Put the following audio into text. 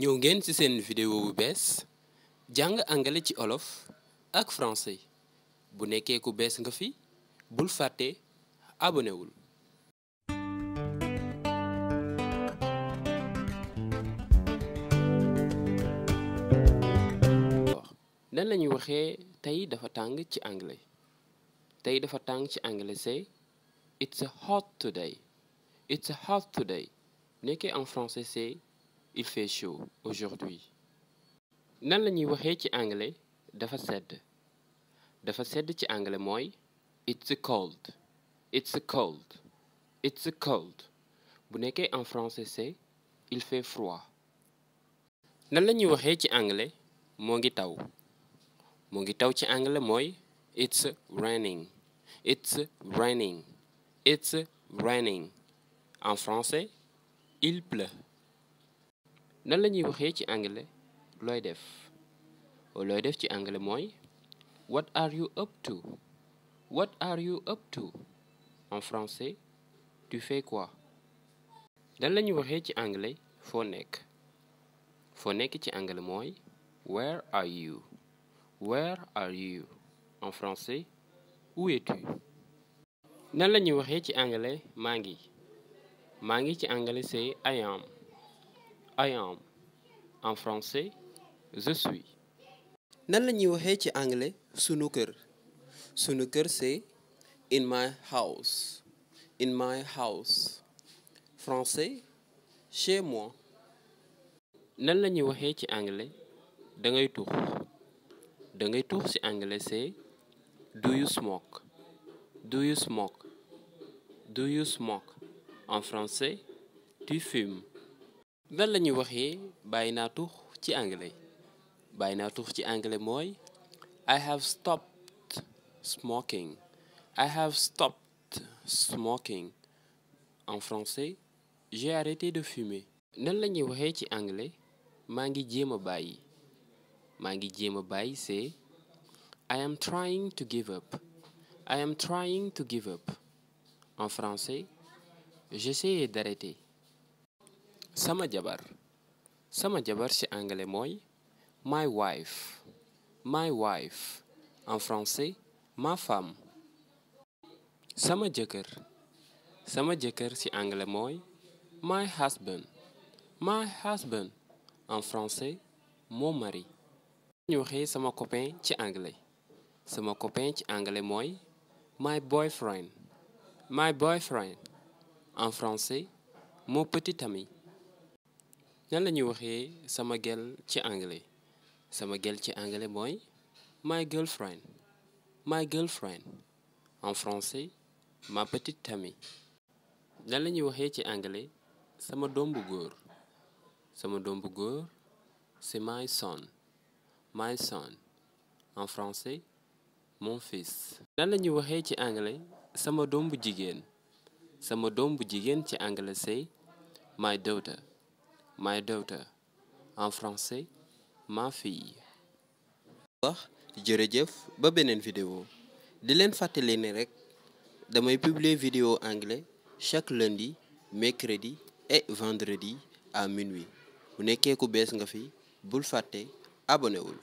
ñëw ngeen ci seen vidéo bu bees jàng angale ci olof ak français bu nekkee ku bees nga fi bul fàtte abonné wul. lañu la waxee tey dafa tàng ci anglais tey dafa tàng ci anglais c'est it's hot today it's hot today nekkee en français il fait chaud aujourd'hui nan la ñuy waxee anglais dafa sedd dafa sedd ci anglais moy it's cold it's cold it's cold bu en français c'est il fait froid nan la ñuy waxee ci anglais mon ngi taw Mo ngi taw ci anglais it's raining it's raining it's raining en français il pleut nan la ñuy waxee ci anglais looy def looy def ci anglais mooy what are you up to what are you up to la ñuy waxee ci anglais foo nekk foo nekk ci anglais mooy where are you where are you la ñuy waxee ci anglais maa ngi maa ngi ci anglais c'est I am en français je suis nan la ñuy ci anglais sunu kër c'est in my house in my house français chez moi nan la ñuy ci anglais da ngay tuux da ngay anglais c'est do you smoke do you smoke do you smoke en français tu fumes lan la ñuy waxee bàyyi naa tux ci anglais bàyyi tux ci anglais mooy I have stopped smoking I have stopped smoking en français j'ai arrêté de fumer nan la ñuy waxee ci anglais maa ngi jéem bàyyi maa ngi bàyyi c'est I am trying to give up I am trying to give up en français j'essaie d'arrêter sama jabar sama jabar ci anglais moy my wife my wife en français ma femme sama Samadjakar sama ci anglais moy my husband my husband en français mon mari ñu waxee sama copain ci anglais sama copain ci anglais moy my boyfriend my boyfriend en français mon petit ami nan la waxé sama gel ci anglais sama gel ci anglais moy my girlfriend my girlfriend en français ma petite amie nan la waxé ci anglais sama dombugur sama dombugur bu c'est my son my son en français mon fils nan la waxé ci anglais sama doom jigen sama doom jigen ci anglais c'est my daughter my daughter en français ma fille. wax jërëjëf ba benen vidéo di len fàttali ne rek damay publier vidéo anglais chaque lundi mercredi et vendredi à minuit Vous n'êtes ku bees nga fi bul fàtte abonné vous